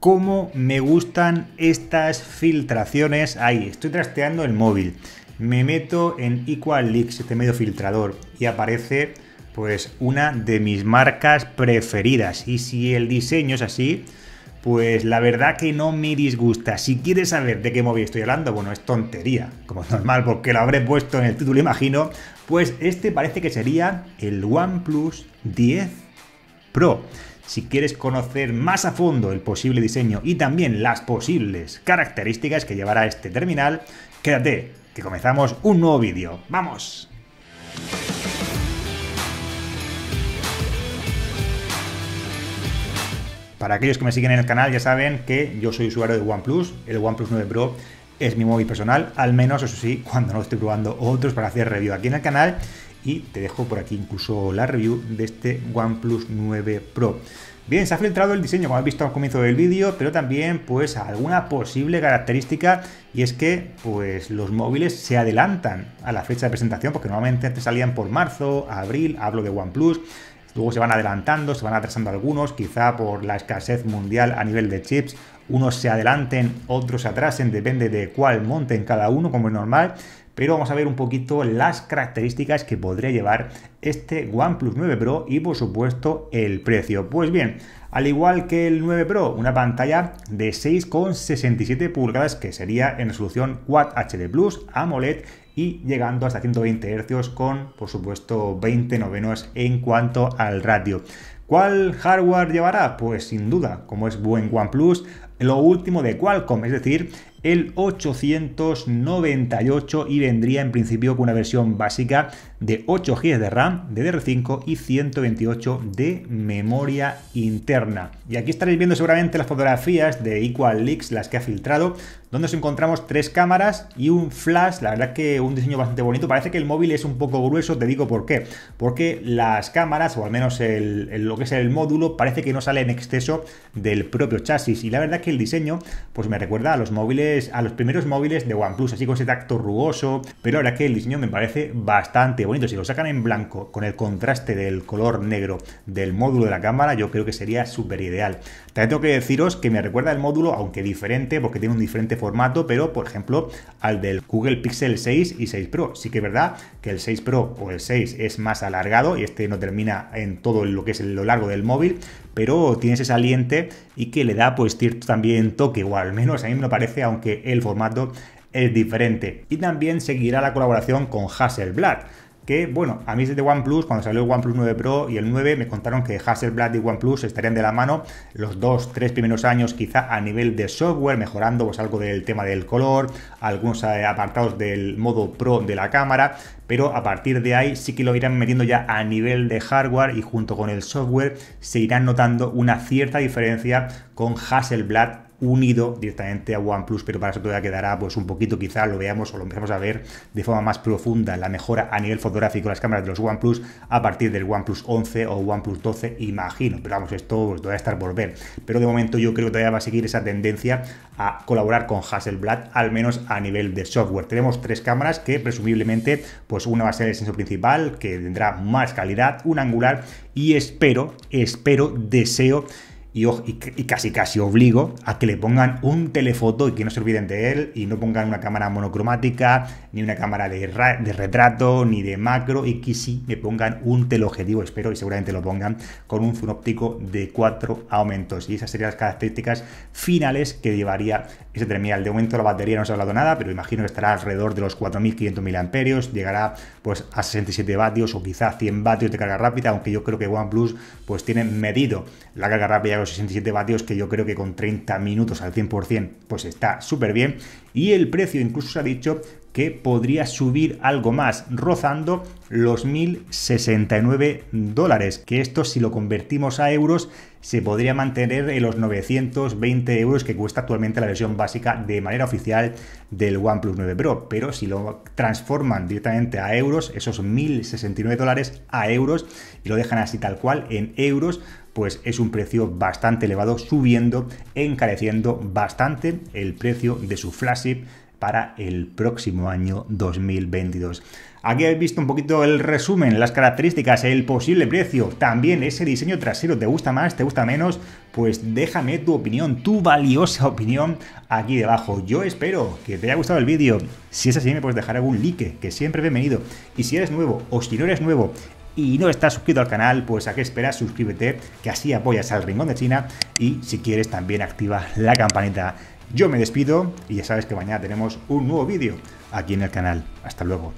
cómo me gustan estas filtraciones. Ahí, estoy trasteando el móvil. Me meto en Equal Leaks, este medio filtrador, y aparece pues una de mis marcas preferidas. Y si el diseño es así, pues la verdad que no me disgusta. Si quieres saber de qué móvil estoy hablando, bueno, es tontería, como normal, porque lo habré puesto en el título, imagino. Pues este parece que sería el OnePlus 10 Pro. Si quieres conocer más a fondo el posible diseño y también las posibles características que llevará este terminal, quédate, que comenzamos un nuevo vídeo. ¡Vamos! Para aquellos que me siguen en el canal ya saben que yo soy usuario de OnePlus, el OnePlus 9 Pro es mi móvil personal, al menos eso sí, cuando no estoy probando otros para hacer review aquí en el canal y te dejo por aquí incluso la review de este OnePlus 9 Pro. Bien, se ha filtrado el diseño, como habéis visto al comienzo del vídeo, pero también pues alguna posible característica y es que pues los móviles se adelantan a la fecha de presentación porque normalmente antes salían por marzo, abril, hablo de OnePlus, luego se van adelantando, se van atrasando algunos, quizá por la escasez mundial a nivel de chips, unos se adelanten, otros se atrasen, depende de cuál monten cada uno, como es normal, pero vamos a ver un poquito las características que podría llevar este OnePlus 9 Pro y por supuesto el precio. Pues bien, al igual que el 9 Pro, una pantalla de 6,67 pulgadas que sería en resolución Quad HD Plus AMOLED y llegando hasta 120 Hz con, por supuesto, 20 novenos en cuanto al ratio. ¿Cuál hardware llevará? Pues sin duda, como es buen OnePlus, lo último de Qualcomm, es decir, el 898 y vendría en principio con una versión básica de 8 GB de RAM, de DDR5 y 128 de memoria interna. Y aquí estaréis viendo seguramente las fotografías de Equal las que ha filtrado, donde nos encontramos tres cámaras y un flash, la verdad que un diseño bastante bonito, parece que el móvil es un poco grueso, te digo por qué, porque las cámaras, o al menos lo que es el módulo, parece que no sale en exceso del propio chasis y la verdad que el diseño pues me recuerda a los móviles, a los primeros móviles de OnePlus, así con ese tacto rugoso, pero ahora que el diseño me parece bastante bonito. Si lo sacan en blanco con el contraste del color negro del módulo de la cámara, yo creo que sería súper ideal. También tengo que deciros que me recuerda el módulo, aunque diferente, porque tiene un diferente formato, pero por ejemplo al del Google Pixel 6 y 6 Pro. Sí que es verdad que el 6 Pro o el 6 es más alargado y este no termina en todo lo que es lo largo del móvil, pero tiene ese saliente y que le da pues cierto también toque, o al menos a mí me parece, aunque el formato es diferente. Y también seguirá la colaboración con Hasselblad que, bueno, a mí desde OnePlus, cuando salió el OnePlus 9 Pro y el 9, me contaron que Hasselblad y OnePlus estarían de la mano los dos, tres primeros años, quizá a nivel de software, mejorando pues, algo del tema del color, algunos eh, apartados del modo Pro de la cámara, pero a partir de ahí sí que lo irán metiendo ya a nivel de hardware y junto con el software se irán notando una cierta diferencia con Hasselblad unido directamente a OnePlus, pero para eso todavía quedará pues un poquito, quizá lo veamos o lo empezamos a ver de forma más profunda, la mejora a nivel fotográfico de las cámaras de los OnePlus a partir del OnePlus 11 o OnePlus 12, imagino, pero vamos, esto pues, todavía está por ver, pero de momento yo creo que todavía va a seguir esa tendencia a colaborar con Hasselblad, al menos a nivel de software. Tenemos tres cámaras que presumiblemente, pues una va a ser el sensor principal, que tendrá más calidad, un angular y espero, espero, deseo y, casi casi obligo a que le pongan un telefoto y que no se olviden de él y no pongan una cámara monocromática, ni una cámara de, retrato, ni de macro y que sí me pongan un teleobjetivo, espero y seguramente lo pongan, con un zoom óptico de 4 aumentos. Y esas serían las características finales que llevaría ese terminal. De momento la batería no se ha hablado nada, pero imagino que estará alrededor de los 4.500 mAh, llegará pues a 67 vatios o quizá 100 vatios de carga rápida, aunque yo creo que OnePlus pues tiene medido la carga rápida los 67 vatios, que yo creo que con 30 minutos al 100%, pues está súper bien. Y el precio incluso se ha dicho que podría subir algo más, rozando los 1.069 dólares, que esto si lo convertimos a euros se podría mantener en los 920 euros que cuesta actualmente la versión básica de manera oficial del OnePlus 9 Pro, pero si lo transforman directamente a euros, esos 1.069 dólares a euros y lo dejan así tal cual en euros, pues es un precio bastante elevado, subiendo, encareciendo bastante el precio de su flagship para el próximo año 2022. Aquí habéis visto un poquito el resumen, las características, el posible precio, también ese diseño trasero, ¿te gusta más? ¿Te gusta menos? Pues déjame tu opinión, tu valiosa opinión aquí debajo. Yo espero que te haya gustado el vídeo. Si es así, me puedes dejar algún like, que siempre bienvenido. Y si eres nuevo o si no eres nuevo y no estás suscrito al canal, pues a qué esperas, suscríbete, que así apoyas al Rincón de China y si quieres también activa la campanita yo me despido y ya sabes que mañana tenemos un nuevo vídeo aquí en el canal. Hasta luego.